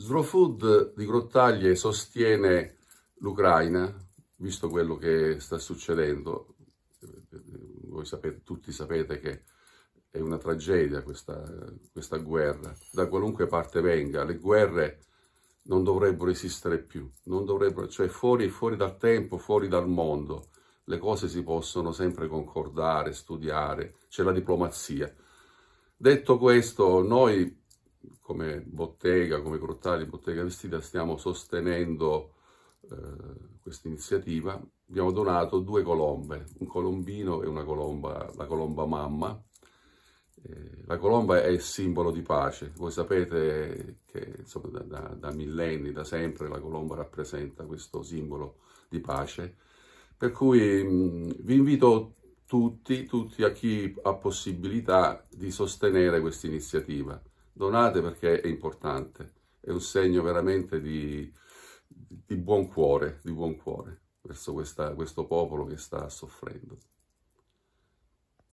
Slow Food di Grottaglie sostiene l'Ucraina, visto quello che sta succedendo. Voi sapete, tutti sapete che è una tragedia questa, questa guerra, da qualunque parte venga. Le guerre non dovrebbero esistere più, non dovrebbero, cioè fuori, fuori dal tempo, fuori dal mondo. Le cose si possono sempre concordare, studiare, c'è la diplomazia. Detto questo, noi come bottega, come Grottali, bottega vestita, stiamo sostenendo eh, questa iniziativa. Abbiamo donato due colombe, un colombino e una colomba, la colomba mamma. Eh, la colomba è il simbolo di pace. Voi sapete che insomma, da, da, da millenni, da sempre, la colomba rappresenta questo simbolo di pace. Per cui mh, mm, vi invito tutti, tutti a chi ha possibilità di sostenere questa iniziativa donate perché è importante, è un segno veramente di, di buon cuore, di buon cuore verso questa, questo popolo che sta soffrendo.